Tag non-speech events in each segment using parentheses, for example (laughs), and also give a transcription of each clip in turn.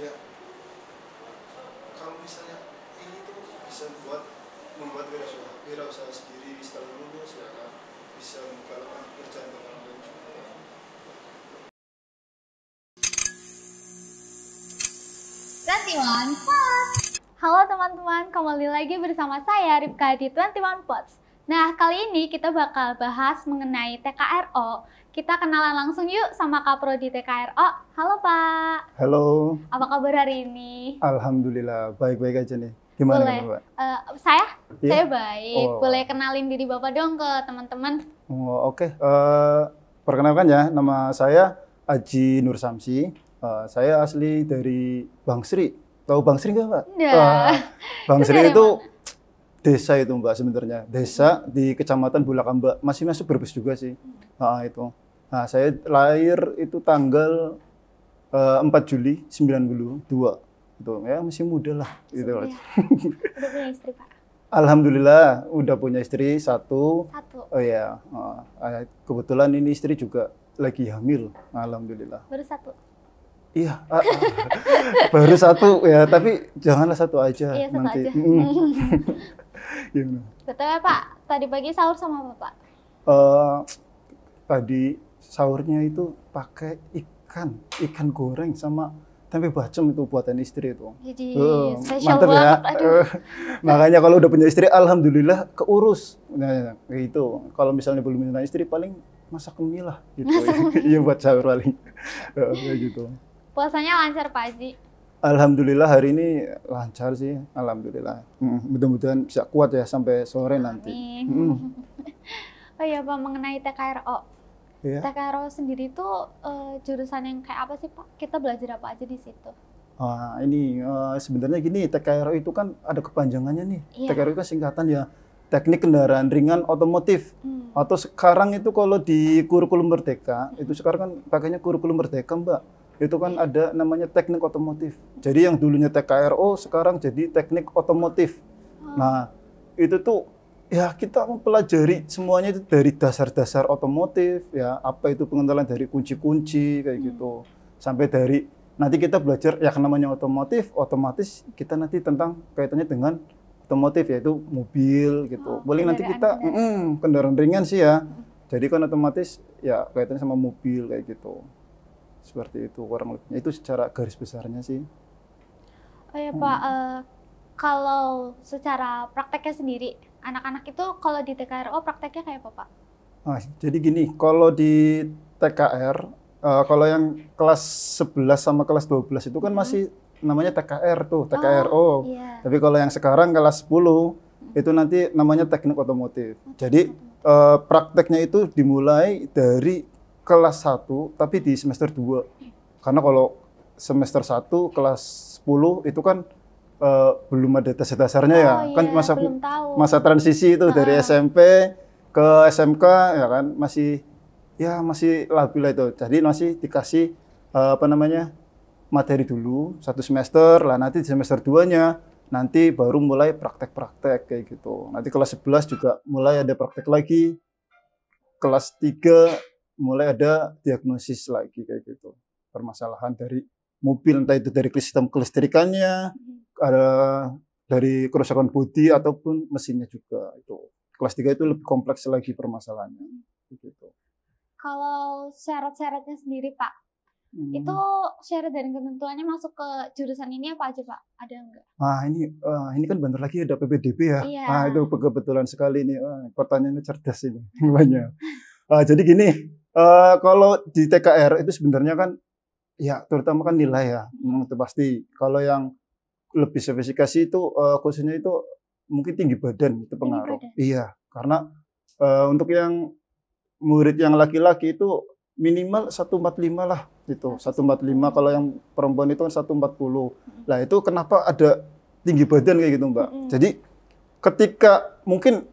kayak kalau misalnya ini tuh bisa buat membuat wirausaha wirausaha sendiri bisa lulus ya kan bisa membuka lapangan pekerjaan lain juga Twenty Halo teman-teman, kembali lagi bersama saya Ripka di Twenty One Pots. Nah, kali ini kita bakal bahas mengenai TKRO. Kita kenalan langsung yuk sama di TKRO. Halo Pak. Halo. Apa kabar hari ini? Alhamdulillah, baik-baik aja nih. Gimana Boleh. Bapak? Uh, eh, saya? Yeah. Saya baik. Oh. Boleh kenalin diri Bapak dong ke teman-teman? Oh, Oke, okay. uh, eh, perkenalkan ya, nama saya Aji Nur Samsi. Uh, saya asli dari Bang Sri. Tahu Bang Sri nggak Pak? Nggak. Uh, Bang Sri itu desa itu Mbak sebenarnya. Desa di Kecamatan Bulakamba. Masih masuk Brebes juga sih. Nah, itu. Nah, saya lahir itu tanggal uh, eh, 4 Juli 92. Itu ya masih muda lah gitu. (laughs) Ya. Alhamdulillah udah punya istri satu. Satu. Oh ya, uh, kebetulan ini istri juga lagi hamil. Alhamdulillah. Baru satu. Iya, uh, uh, (laughs) baru satu ya, tapi janganlah satu aja iya, satu nanti. Aja. Mm. (laughs) Gimana? (laughs) Betul Pak, tadi pagi sahur sama apa Pak? Uh, tadi sahurnya itu pakai ikan, ikan goreng sama tempe bacem itu buatan istri itu. Jadi uh, eh, Ya. Aduh. Eh, makanya kalau udah punya istri, alhamdulillah keurus. Nah, gitu. Kalau misalnya belum punya istri, paling masak mie lah gitu. (laughs) Iya buat sahur paling. uh, gitu. Puasanya lancar Pak Haji. Alhamdulillah hari ini lancar sih, alhamdulillah. Hmm, mudah-mudahan bisa kuat ya sampai sore Amin. nanti. Hmm. (laughs) oh iya Pak, mengenai TKRO. Ya. TKRO sendiri itu uh, eh, jurusan yang kayak apa sih Pak? Kita belajar apa aja di situ? Ah, ini uh, sebenarnya gini, TKRO itu kan ada kepanjangannya nih. Ya. TKRO itu kan singkatan ya teknik kendaraan ringan otomotif. Hmm. Atau sekarang itu kalau di kurikulum merdeka, hmm. itu sekarang kan pakainya kurikulum merdeka, Mbak itu kan ada namanya teknik otomotif. Jadi yang dulunya TKRO sekarang jadi teknik otomotif. Oh. Nah, itu tuh ya kita mempelajari semuanya itu dari dasar-dasar otomotif ya, apa itu pengendalian dari kunci-kunci kayak hmm. gitu. Sampai dari nanti kita belajar ya namanya otomotif, otomatis kita nanti tentang kaitannya dengan otomotif yaitu mobil gitu. Oh, Boleh nanti kita mm, kendaraan ringan sih ya. Jadi kan otomatis ya kaitannya sama mobil kayak gitu seperti itu kurang lebihnya itu secara garis besarnya sih oh ya hmm. pak uh, eh, kalau secara prakteknya sendiri anak-anak itu kalau di TKRO prakteknya kayak apa pak nah, jadi gini kalau di TKR uh, eh, kalau yang kelas 11 sama kelas 12 itu kan hmm. masih namanya TKR tuh TKRO oh, iya. tapi kalau yang sekarang kelas 10 hmm. itu nanti namanya teknik otomotif oh, jadi Uh, prakteknya itu dimulai dari kelas 1 tapi di semester 2. Karena kalau semester 1 kelas 10 itu kan uh, belum ada dasar-dasarnya ya. oh, ya. Iya, kan masa masa transisi itu uh. dari SMP ke SMK ya kan masih ya masih labil itu. Jadi masih dikasih uh, apa namanya? materi dulu satu semester lah nanti di semester 2-nya nanti baru mulai praktek-praktek kayak gitu. Nanti kelas 11 juga mulai ada praktek lagi. Kelas 3 mulai ada diagnosis lagi kayak gitu permasalahan dari mobil entah itu dari sistem kelistrikannya mm-hmm. ada dari kerusakan bodi ataupun mesinnya juga itu kelas 3 itu lebih kompleks lagi permasalahannya gitu kalau syarat-syaratnya sendiri pak hmm. itu syarat dari ketentuannya masuk ke jurusan ini apa aja pak ada enggak ah ini uh, ini kan bentar lagi ada PPDB ya iya. ah itu kebetulan sekali ini uh, pertanyaannya cerdas ini (laughs) banyak uh, jadi gini Uh, kalau di TKR itu sebenarnya kan ya terutama kan nilai ya hmm, itu pasti kalau yang lebih spesifikasi itu uh, khususnya itu mungkin tinggi badan itu pengaruh badan. iya karena uh, untuk yang murid yang laki-laki itu minimal 145 lah itu 145 kalau yang perempuan itu kan 140 hmm. lah itu kenapa ada tinggi badan kayak gitu mbak -hmm. jadi ketika mungkin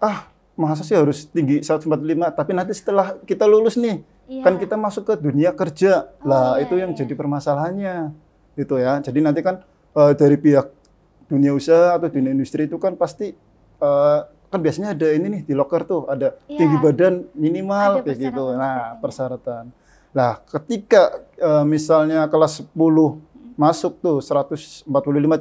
ah masa sih harus tinggi 145 tapi nanti setelah kita lulus nih iya. kan kita masuk ke dunia kerja oh, lah iya, itu yang iya. jadi iya. permasalahannya gitu ya jadi nanti kan uh, dari pihak dunia usaha atau dunia industri itu kan pasti uh, kan biasanya ada ini nih di locker tuh ada iya. tinggi badan minimal ada kayak gitu nah persyaratan lah ketika uh, misalnya kelas 10 masuk tuh 145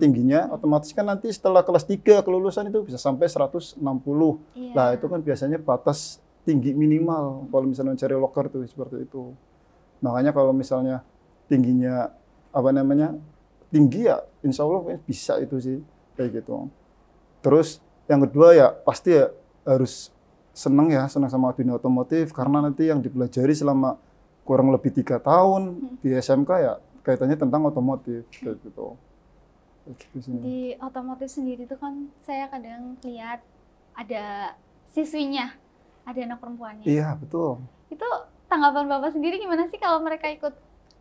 tingginya, otomatis kan nanti setelah kelas 3 kelulusan itu bisa sampai 160. Iya. Nah, itu kan biasanya batas tinggi minimal kalau misalnya mencari locker tuh seperti itu. Makanya kalau misalnya tingginya apa namanya? tinggi ya insya Allah bisa itu sih kayak gitu. Terus yang kedua ya pasti ya harus seneng ya, senang sama dunia otomotif karena nanti yang dipelajari selama kurang lebih tiga tahun hmm. di SMK ya kaitannya tentang otomotif kayak gitu. gitu Di otomotif sendiri itu kan saya kadang lihat ada siswinya, ada anak perempuannya. Iya, betul. Itu tanggapan Bapak sendiri gimana sih kalau mereka ikut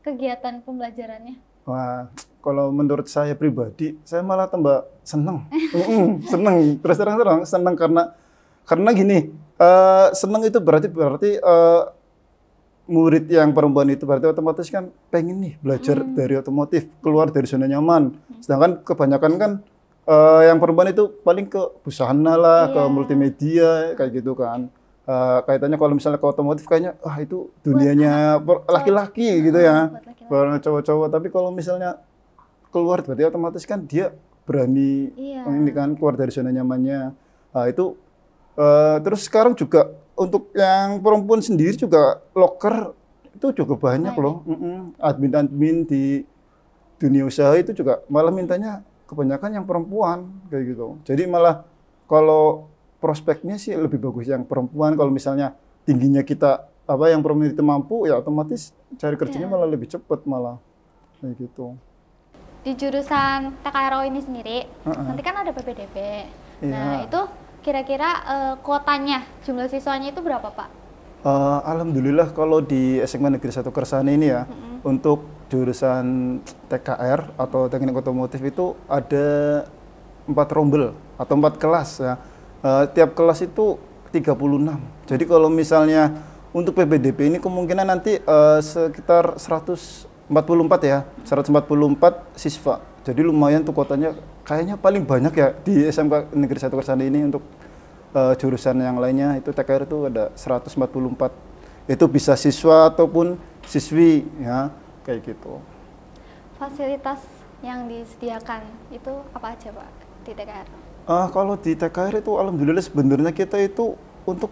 kegiatan pembelajarannya? Wah, kalau menurut saya pribadi, saya malah tambah seneng. (laughs) seneng, terus terang terang seneng karena karena gini, uh, seneng itu berarti berarti uh, murid yang perempuan itu berarti otomatis kan pengen nih belajar hmm. dari otomotif, keluar dari zona nyaman. Sedangkan kebanyakan kan uh, yang perempuan itu paling ke busana lah, yeah. ke iya. multimedia kayak gitu kan. Uh, kaitannya kalau misalnya ke otomotif kayaknya ah itu dunianya laki-laki gitu ya. Buat cowok-cowok, tapi kalau misalnya keluar berarti otomatis kan dia berani yeah. ini kan keluar dari zona nyamannya. Uh, itu uh, terus sekarang juga untuk yang perempuan sendiri juga locker itu juga banyak loh. Admin-admin di dunia usaha itu juga malah mintanya kebanyakan yang perempuan kayak gitu. Jadi malah kalau prospeknya sih lebih bagus yang perempuan kalau misalnya tingginya kita apa yang perempuan itu mampu ya otomatis cari kerjanya yeah. malah lebih cepat malah kayak gitu. Di jurusan TKRO ini sendiri uh -uh. nanti kan ada PPDB. Yeah. Nah, iya. itu kira-kira uh, eh, kuotanya jumlah siswanya itu berapa Pak? Uh, Alhamdulillah kalau di SMA Negeri Satu Kersane ini ya, mm -hmm. untuk jurusan TKR atau teknik otomotif itu ada empat rombel atau empat kelas ya. Uh, tiap kelas itu 36. Jadi kalau misalnya untuk PBDP ini kemungkinan nanti uh, sekitar 144 ya, 144 siswa jadi lumayan tuh kotanya kayaknya paling banyak ya di SMK Negeri Satu Kersane ini untuk uh, jurusan yang lainnya itu TKR itu ada 144. Itu bisa siswa ataupun siswi ya kayak gitu. Fasilitas yang disediakan itu apa aja Pak di TKR? Uh, ah, kalau di TKR itu alhamdulillah sebenarnya kita itu untuk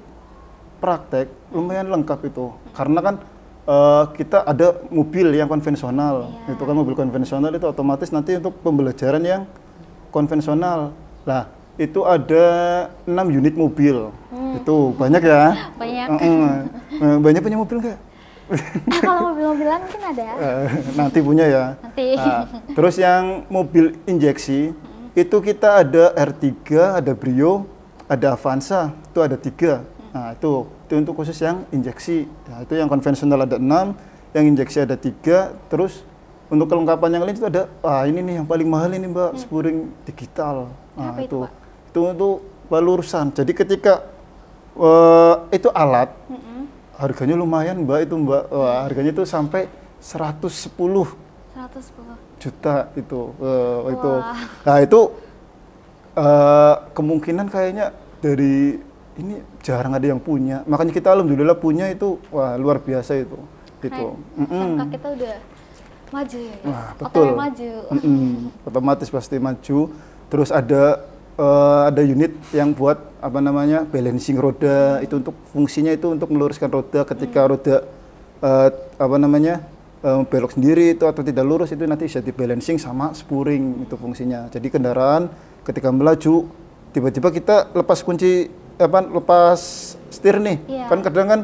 praktek hmm. lumayan lengkap itu. Karena kan uh, kita ada mobil yang konvensional, yeah. itu kan mobil konvensional itu otomatis nanti untuk pembelajaran yang konvensional. Lah, itu ada enam unit mobil. Hmm. Itu banyak ya? Banyak. Uh -uh. Banyak punya mobil nggak? Ah, kalau mobil-mobilan mungkin ada. Eh, nanti punya ya. Nanti. Nah, terus yang mobil injeksi hmm. itu kita ada R3, ada Brio, ada Avanza, itu ada tiga Nah, itu itu untuk khusus yang injeksi. Nah, itu yang konvensional ada enam yang injeksi ada tiga terus untuk kelengkapan yang lain itu ada ah ini nih yang paling mahal ini Mbak, hmm. spuring digital. Nah, itu itu, Pak? itu untuk pelurusan. Jadi ketika uh, itu alat mm harganya lumayan Mbak itu Mbak. Wah, harganya itu sampai 110 110 juta itu uh, itu. Nah, itu uh, kemungkinan kayaknya dari ini jarang ada yang punya. Makanya kita alhamdulillah punya itu wah luar biasa itu. Itu. Mm -mm. kita udah maju ya. Wah, betul. Otaknya maju. Mm -mm. Otomatis pasti maju. Terus ada uh, ada unit yang buat apa namanya balancing roda itu untuk fungsinya itu untuk meluruskan roda ketika mm. roda uh, apa namanya um, belok sendiri itu atau tidak lurus itu nanti bisa dibalancing sama spuring itu fungsinya. Jadi kendaraan ketika melaju tiba-tiba kita lepas kunci Eh apa lepas setir nih yeah. kan kadang kan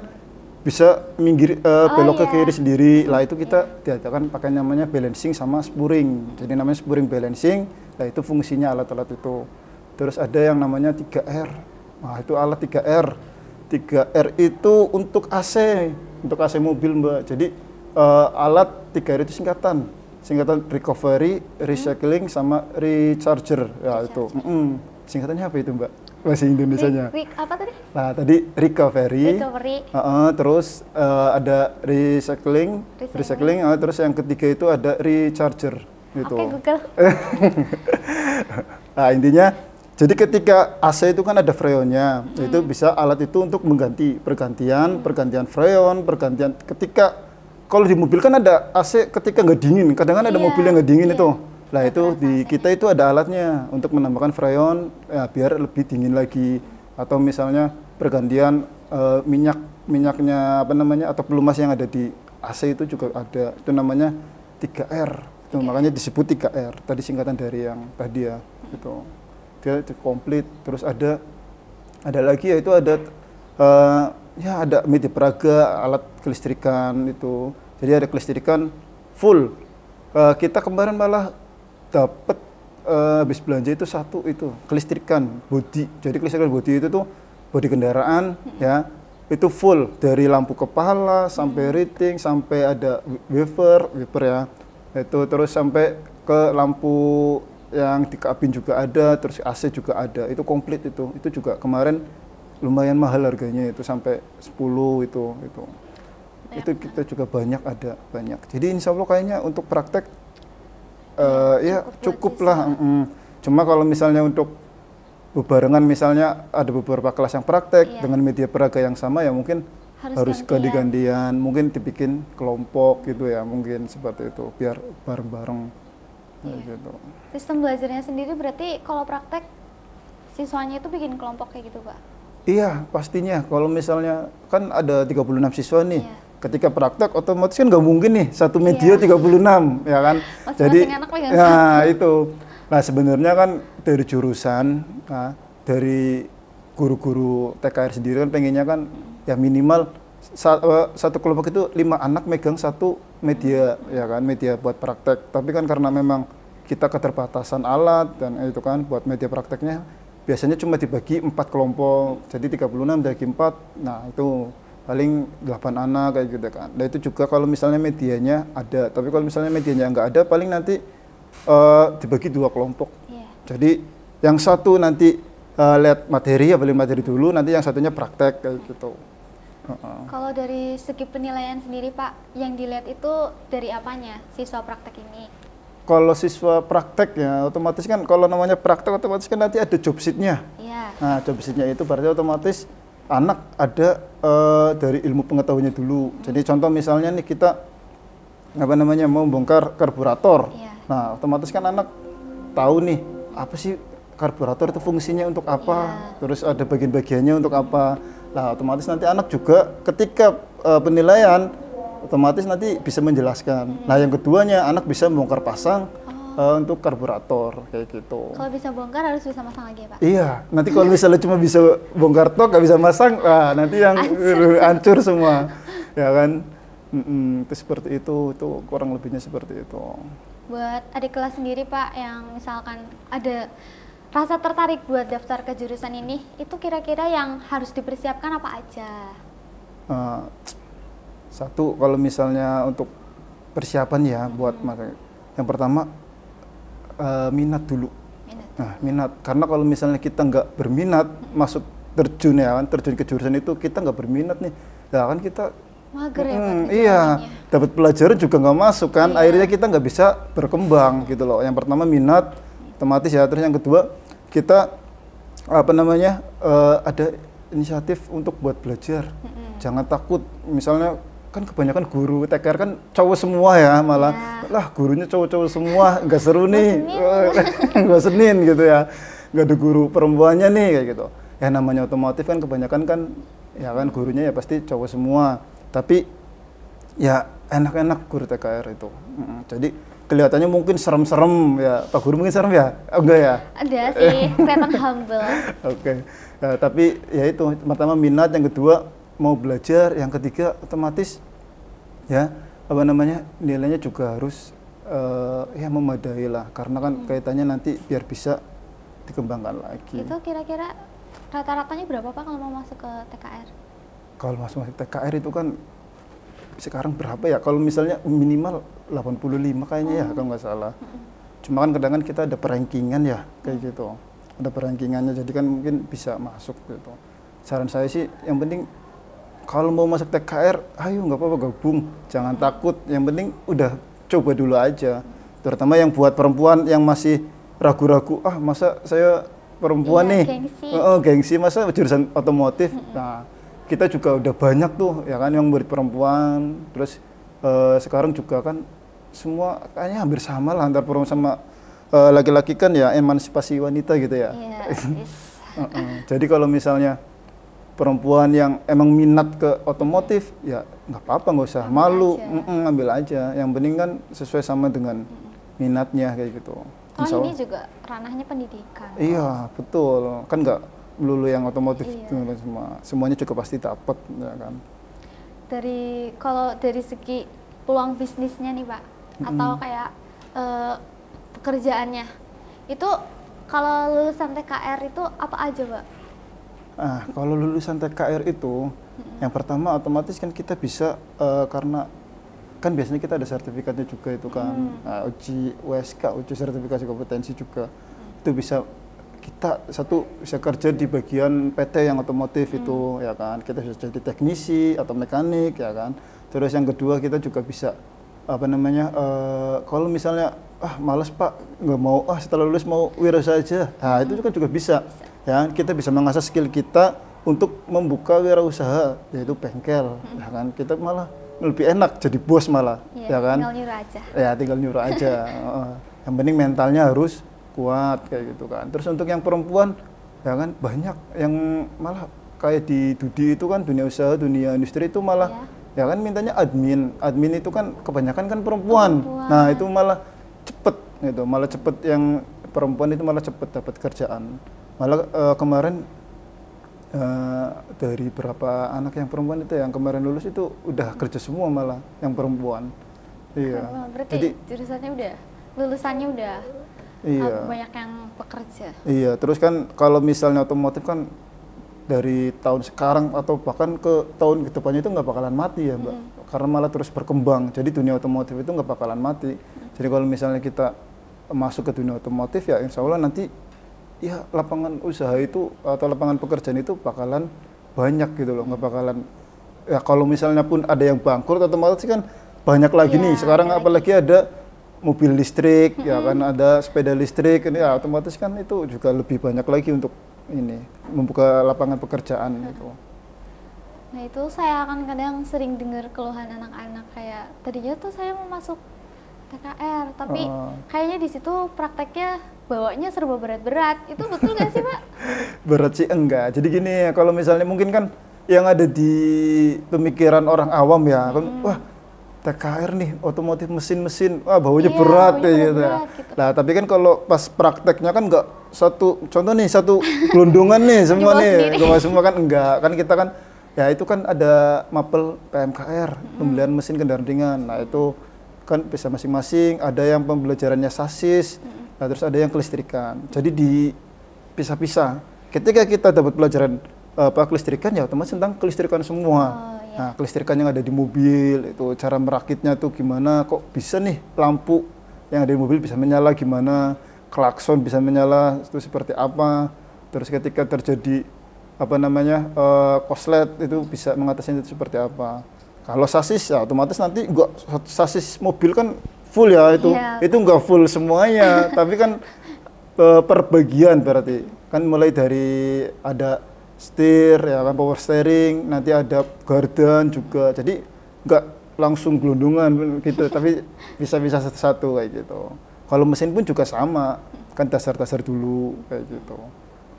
bisa minggir uh, belok yeah. ke iya. kiri sendiri lah itu kita yeah. diajarkan pakai namanya balancing sama spuring jadi namanya spuring balancing lah itu fungsinya alat-alat itu terus ada yang namanya 3R nah itu alat 3R 3R itu untuk AC untuk AC mobil mbak jadi uh, alat 3R itu singkatan singkatan recovery hmm. recycling hmm. sama recharger ya recharger. itu mm -mm. singkatannya apa itu mbak masih Indonesia Re apa tadi? Nah, tadi recovery. Recovery. Uh, uh, terus uh, ada recycling, recycling, recycling uh, terus yang ketiga itu ada recharger gitu. Oke, okay, Google. (laughs) nah, intinya jadi ketika AC itu kan ada freonnya, hmm. itu bisa alat itu untuk mengganti pergantian, hmm. pergantian freon, pergantian ketika kalau di mobil kan ada AC ketika nggak dingin, kadang kan ada iya, mobil yang nggak dingin yeah. itu lah itu di kita itu ada alatnya untuk menambahkan freon ya, biar lebih dingin lagi atau misalnya pergantian uh, minyak minyaknya apa namanya atau pelumas yang ada di AC itu juga ada itu namanya 3R itu okay. makanya disebut 3R tadi singkatan dari yang tadi ya gitu dia itu komplit terus ada ada lagi yaitu ada uh, ya ada midi peraga alat kelistrikan itu jadi ada kelistrikan full uh, kita kemarin malah dapat uh, eh, habis belanja itu satu itu kelistrikan bodi. Jadi kelistrikan bodi itu tuh bodi kendaraan hmm. ya itu full dari lampu kepala sampai rating sampai ada wiper wiper ya itu terus sampai ke lampu yang di kabin juga ada terus AC juga ada itu komplit itu itu juga kemarin lumayan mahal harganya itu sampai 10 itu itu ya. itu kita juga banyak ada banyak jadi insya Allah kayaknya untuk praktek uh, ya cukup, lah. Ya? Mm. Cuma kalau misalnya untuk bebarengan misalnya ada beberapa kelas yang praktek iya. dengan media peraga yang sama ya mungkin harus, harus gantian. gantian mungkin dibikin kelompok gitu ya mungkin seperti itu biar bareng-bareng nah, iya. gitu. Sistem belajarnya sendiri berarti kalau praktek siswanya itu bikin kelompok kayak gitu pak? Iya pastinya kalau misalnya kan ada 36 siswa nih. Iya ketika praktek otomatis kan nggak mungkin nih satu iya. media yeah. 36 ya kan Mas jadi anak ya, ya (laughs) itu nah sebenarnya kan dari jurusan nah, dari guru-guru TKR sendiri kan pengennya kan ya minimal eh, satu kelompok itu lima anak megang satu media ya kan media buat praktek tapi kan karena memang kita keterbatasan alat dan itu kan buat media prakteknya biasanya cuma dibagi empat kelompok jadi 36 dibagi empat nah itu paling delapan anak kayak gitu kan. Nah itu juga kalau misalnya medianya ada, tapi kalau misalnya medianya nggak ada paling nanti uh, dibagi dua kelompok. Yeah. Jadi yang satu nanti uh, lihat materi ya paling materi dulu, nanti yang satunya praktek kayak gitu. Kalau dari segi penilaian sendiri Pak, yang dilihat itu dari apanya siswa praktek ini? Kalau siswa praktek ya otomatis kan kalau namanya praktek otomatis kan nanti ada job sheet-nya. Yeah. Nah job sheet-nya itu berarti otomatis anak ada uh, dari ilmu pengetahuannya dulu. Hmm. Jadi contoh misalnya nih kita apa namanya mau bongkar karburator. Yeah. Nah, otomatis kan anak tahu nih apa sih karburator itu fungsinya untuk apa, yeah. terus ada bagian-bagiannya untuk apa. Nah, otomatis nanti anak juga ketika uh, penilaian otomatis nanti bisa menjelaskan. Hmm. Nah, yang keduanya anak bisa membongkar pasang uh, untuk karburator kayak gitu. Kalau bisa bongkar harus bisa masang lagi ya pak? Iya, nanti kalau misalnya cuma bisa bongkar tok nggak bisa masang, ah nanti yang (laughs) hancur, semua, ya kan? Mm -mm, itu seperti itu, itu kurang lebihnya seperti itu. Buat adik kelas sendiri pak, yang misalkan ada rasa tertarik buat daftar ke jurusan ini, itu kira-kira yang harus dipersiapkan apa aja? Uh, satu, kalau misalnya untuk persiapan ya buat yang pertama Eh, minat dulu. Minat. Nah, minat. Karena kalau misalnya kita nggak berminat hmm. masuk terjun ya kan, terjun ke jurusan itu kita nggak berminat nih. Nah kan kita mager ya hmm, iya dapat pelajaran juga nggak masuk kan iya. akhirnya kita nggak bisa berkembang gitu loh yang pertama minat otomatis ya terus yang kedua kita apa namanya uh, ada inisiatif untuk buat belajar -hmm. jangan takut misalnya kan kebanyakan guru TKR kan cowok semua ya malah ya. lah gurunya cowok-cowok semua nggak seru nih (laughs) nggak senin gitu ya nggak ada guru perempuannya nih kayak gitu ya namanya otomotif kan kebanyakan kan ya kan gurunya ya pasti cowok semua tapi ya enak-enak guru TKR itu jadi kelihatannya mungkin serem-serem ya Pak Guru mungkin serem ya oh, enggak ya ada sih (laughs) kelihatan humble oke okay. ya, tapi ya itu pertama minat yang kedua mau belajar, yang ketiga otomatis ya apa namanya nilainya juga harus uh, ya memadai lah karena kan hmm. kaitannya nanti biar bisa dikembangkan lagi. Itu kira-kira rata-ratanya berapa pak kalau mau masuk ke TKR? Kalau masuk masuk TKR itu kan sekarang berapa ya? Kalau misalnya minimal 85 kayaknya hmm. ya kalau hmm. nggak salah. Hmm. Cuma kan kadang kadang kita ada perankingan ya kayak hmm. gitu. Ada perankingannya jadi kan mungkin bisa masuk gitu. Saran saya sih yang penting kalau mau masuk TKR ayo nggak apa-apa gabung jangan takut yang penting udah coba dulu aja terutama yang buat perempuan yang masih ragu-ragu ah masa saya perempuan iya, nih gengsi. Oh, gengsi masa jurusan otomotif -hmm. nah kita juga udah banyak tuh ya kan yang buat perempuan terus uh, sekarang juga kan semua kayaknya hampir sama lah antar perempuan sama eh, laki-laki uh, kan ya emansipasi wanita gitu ya yeah, uh -uh. jadi kalau misalnya perempuan yang emang minat ke otomotif ya nggak apa-apa nggak usah ambil malu aja. Mm ambil aja yang penting kan sesuai sama dengan minatnya kayak gitu oh ini juga ranahnya pendidikan iya betul kan nggak melulu yang otomotif iya. itu kan semua semuanya cukup pasti dapat ya kan dari kalau dari segi peluang bisnisnya nih pak mm-hmm. atau kayak e, pekerjaannya itu kalau lulusan TKR itu apa aja pak Nah, kalau lulusan TKR itu, hmm. yang pertama otomatis kan kita bisa uh, karena kan biasanya kita ada sertifikatnya juga itu kan hmm. uh, uji WSK uji sertifikasi kompetensi juga hmm. itu bisa kita satu bisa kerja di bagian PT yang otomotif hmm. itu ya kan kita bisa jadi teknisi atau mekanik ya kan terus yang kedua kita juga bisa apa namanya uh, kalau misalnya ah males pak nggak mau ah setelah lulus mau wira saja nah hmm. itu juga kan juga bisa ya kita bisa mengasah skill kita untuk membuka wirausaha yaitu bengkel hmm. ya kan kita malah lebih enak jadi bos malah ya, ya kan tinggal nyuruh aja ya tinggal nyuruh aja (laughs) yang penting mentalnya harus kuat kayak gitu kan terus untuk yang perempuan ya kan banyak yang malah kayak di Dudi itu kan dunia usaha dunia industri itu malah ya, ya kan mintanya admin admin itu kan kebanyakan kan perempuan, perempuan. nah itu malah cepet gitu malah cepet yang perempuan itu malah cepet dapat kerjaan malah uh, kemarin uh, dari berapa anak yang perempuan itu yang kemarin lulus itu udah kerja semua malah yang perempuan iya oh, berarti Jadi, jurusannya udah lulusannya udah iya. Ah, banyak yang pekerja iya terus kan kalau misalnya otomotif kan dari tahun sekarang atau bahkan ke tahun kedepannya itu nggak bakalan mati ya mbak mm. karena malah terus berkembang jadi dunia otomotif itu nggak bakalan mati mm. jadi kalau misalnya kita masuk ke dunia otomotif ya insya Allah nanti ya lapangan usaha itu atau lapangan pekerjaan itu bakalan banyak gitu loh nggak bakalan ya kalau misalnya pun ada yang bangkrut atau otomatis kan banyak lagi ya, nih sekarang ya. apalagi ada mobil listrik -hmm. ya kan ada sepeda listrik ini ya otomatis kan itu juga lebih banyak lagi untuk ini membuka lapangan pekerjaan -hmm. gitu nah itu saya akan kadang sering dengar keluhan anak-anak kayak tadinya tuh saya mau masuk TKR tapi uh. kayaknya di situ prakteknya bawanya serba berat-berat. Itu betul nggak sih, Pak? (laughs) berat sih enggak. Jadi gini ya, kalau misalnya mungkin kan yang ada di pemikiran orang awam ya, kan, hmm. wah TKR nih otomotif mesin-mesin wah baunya iya, berat ya gitu Gitu. Nah, tapi kan kalau pas prakteknya kan enggak satu contoh nih satu gelundungan nih (laughs) semua nih, semua semua kan enggak. Kan kita kan ya itu kan ada mapel PMKR, hmm. pembelian mesin kendaraan ringan. Nah, itu kan bisa masing-masing, ada yang pembelajarannya sasis, hmm nah, terus ada yang kelistrikan. Jadi dipisah-pisah. Ketika kita dapat pelajaran apa kelistrikan ya teman tentang kelistrikan semua. Oh, iya. Nah, kelistrikan yang ada di mobil itu cara merakitnya tuh gimana? Kok bisa nih lampu yang ada di mobil bisa menyala gimana? Klakson bisa menyala itu seperti apa? Terus ketika terjadi apa namanya uh, koslet itu bisa mengatasinya itu seperti apa? Kalau sasis ya otomatis nanti gua sasis mobil kan full ya itu yeah. itu enggak full semuanya (laughs) tapi kan eh, perbagian berarti kan mulai dari ada steer ya kan power steering nanti ada garden juga jadi enggak langsung gelundungan gitu tapi (laughs) bisa-bisa satu-satu kayak gitu kalau mesin pun juga sama kan dasar-dasar dulu kayak gitu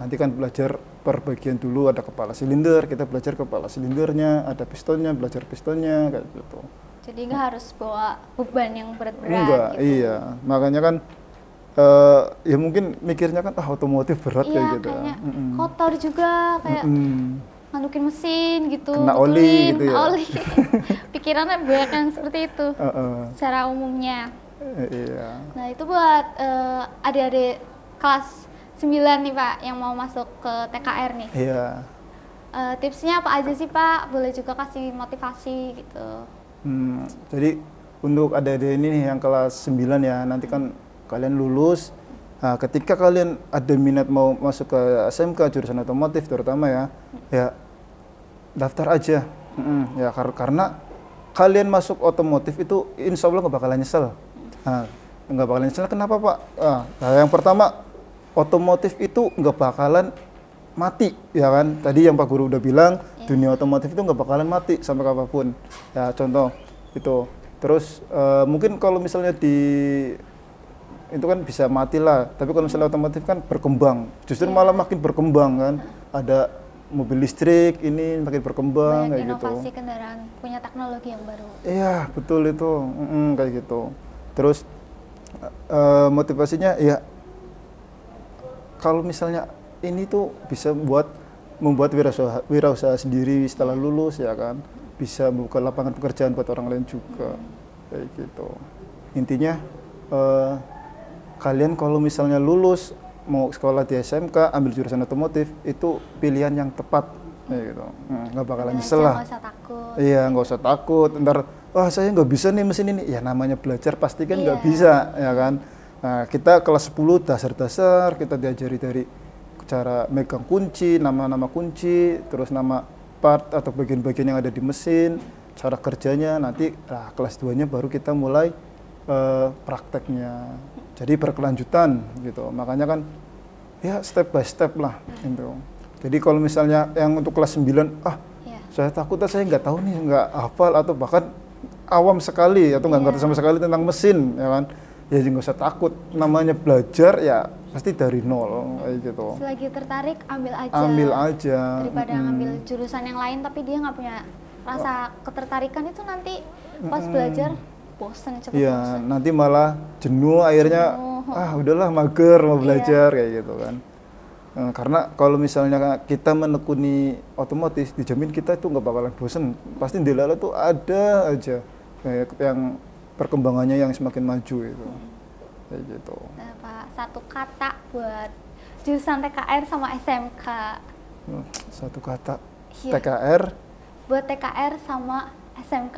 nanti kan belajar perbagian dulu ada kepala silinder kita belajar kepala silindernya ada pistonnya belajar pistonnya kayak gitu jadi nggak harus bawa beban yang berat-berat. gitu. iya. Makanya kan uh, ya mungkin mikirnya kan ah otomotif berat iya, kayak gitu. Ya. Kayaknya mm -mm. kotor juga kayak mm -mm. ngadukin mesin gitu, kena betulin, oli gitu ya. oli. (laughs) Pikirannya banyak yang seperti itu. Uh -uh. Secara umumnya. Uh, iya. Nah, itu buat uh, adik-adik kelas 9 nih, Pak, yang mau masuk ke TKR nih. Iya. Uh, tipsnya apa aja sih, Pak? Boleh juga kasih motivasi gitu. Hmm, jadi untuk adik-adik ini yang kelas 9 ya, nanti kan kalian lulus. Nah, ketika kalian ada minat mau masuk ke SMK jurusan otomotif terutama ya, ya daftar aja. Hmm, ya kar karena kalian masuk otomotif itu insya Allah nggak bakalan nyesel. Nah, nggak bakalan nyesel. Kenapa Pak? Nah, nah yang pertama otomotif itu nggak bakalan mati ya kan. Tadi yang Pak Guru udah bilang dunia otomotif itu nggak bakalan mati sampai kapanpun ya contoh itu terus uh, mungkin kalau misalnya di itu kan bisa mati lah tapi kalau misalnya otomotif kan berkembang justru yeah. malah makin berkembang kan ada mobil listrik ini makin berkembang Banyak kayak gitu. inovasi gitu kendaraan punya teknologi yang baru iya betul itu -mm, kayak gitu terus uh, motivasinya ya kalau misalnya ini tuh bisa buat membuat wirausaha, wirausaha sendiri setelah lulus ya kan bisa membuka lapangan pekerjaan buat orang lain juga kayak gitu intinya eh, kalian kalau misalnya lulus mau sekolah di SMK ambil jurusan otomotif itu pilihan yang tepat kayak gitu hmm, nggak bakalan iya, nyesel lah iya nggak usah takut ntar wah oh, saya nggak bisa nih mesin ini ya namanya belajar pasti kan nggak yeah. bisa ya kan nah, kita kelas 10 dasar-dasar kita diajari dari cara megang kunci, nama-nama kunci, terus nama part atau bagian-bagian yang ada di mesin, cara kerjanya nanti nah, kelas 2-nya baru kita mulai uh, prakteknya. Jadi berkelanjutan gitu. Makanya kan ya step by step lah hmm. gitu. Jadi kalau misalnya yang untuk kelas 9, ah yeah. saya takut ah, saya nggak tahu nih, nggak hafal atau bahkan awam sekali atau nggak yeah. ngerti sama sekali tentang mesin, ya kan? ya nggak usah takut namanya belajar ya pasti dari nol kayak gitu selagi tertarik ambil aja ambil aja daripada hmm. ngambil jurusan yang lain tapi dia nggak punya rasa ketertarikan itu nanti pas hmm. belajar bosen cepet ya, bosen nanti malah jenuh akhirnya jenuh. ah udahlah mager mau iya. belajar iya. kayak gitu kan eh, karena kalau misalnya kita menekuni otomatis dijamin kita itu nggak bakalan bosen pasti di tuh ada aja kayak yang perkembangannya yang semakin maju itu hmm. kayak gitu nah, pak satu kata buat jurusan TKR sama SMK hmm, satu kata iya. TKR buat TKR sama SMK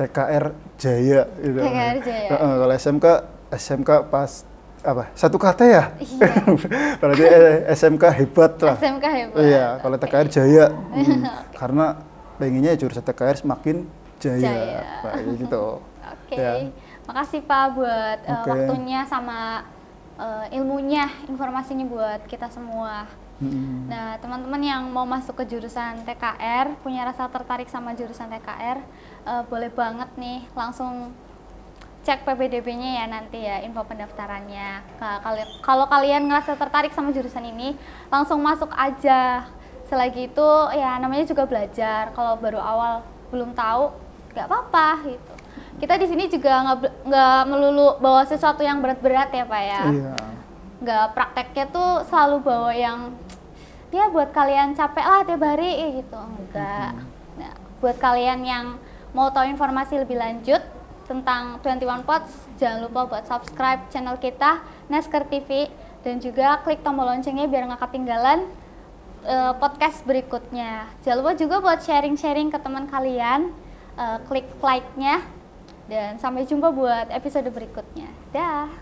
TKR Jaya gitu. TKR Jaya nah, kalau SMK SMK pas apa satu kata ya iya. (laughs) berarti eh, SMK hebat lah SMK hebat iya kalau TKR Jaya hmm. (laughs) karena pengennya jurusan TKR semakin jaya, jaya. Pak, gitu Oke. Okay. Ya. Makasih Pak buat eh, okay. waktunya sama uh, ilmunya, informasinya buat kita semua. Hmm. Nah, teman-teman yang mau masuk ke jurusan TKR, punya rasa tertarik sama jurusan TKR, uh, eh, boleh banget nih langsung cek PPDB-nya ya nanti ya info pendaftarannya. Kalau kalian ngerasa tertarik sama jurusan ini, langsung masuk aja. Selagi itu ya namanya juga belajar. Kalau baru awal belum tahu, nggak apa-apa gitu kita di sini juga nggak melulu bawa sesuatu yang berat-berat ya pak ya iya. nggak prakteknya tuh selalu bawa yang dia ya, buat kalian capek lah tiap hari eh, gitu Nggak mm-hmm. nah, buat kalian yang mau tahu informasi lebih lanjut tentang 21 Pots jangan lupa buat subscribe channel kita Nesker TV dan juga klik tombol loncengnya biar nggak ketinggalan uh, podcast berikutnya jangan lupa juga buat sharing-sharing ke teman kalian uh, klik like-nya dan sampai jumpa buat episode berikutnya. Dah.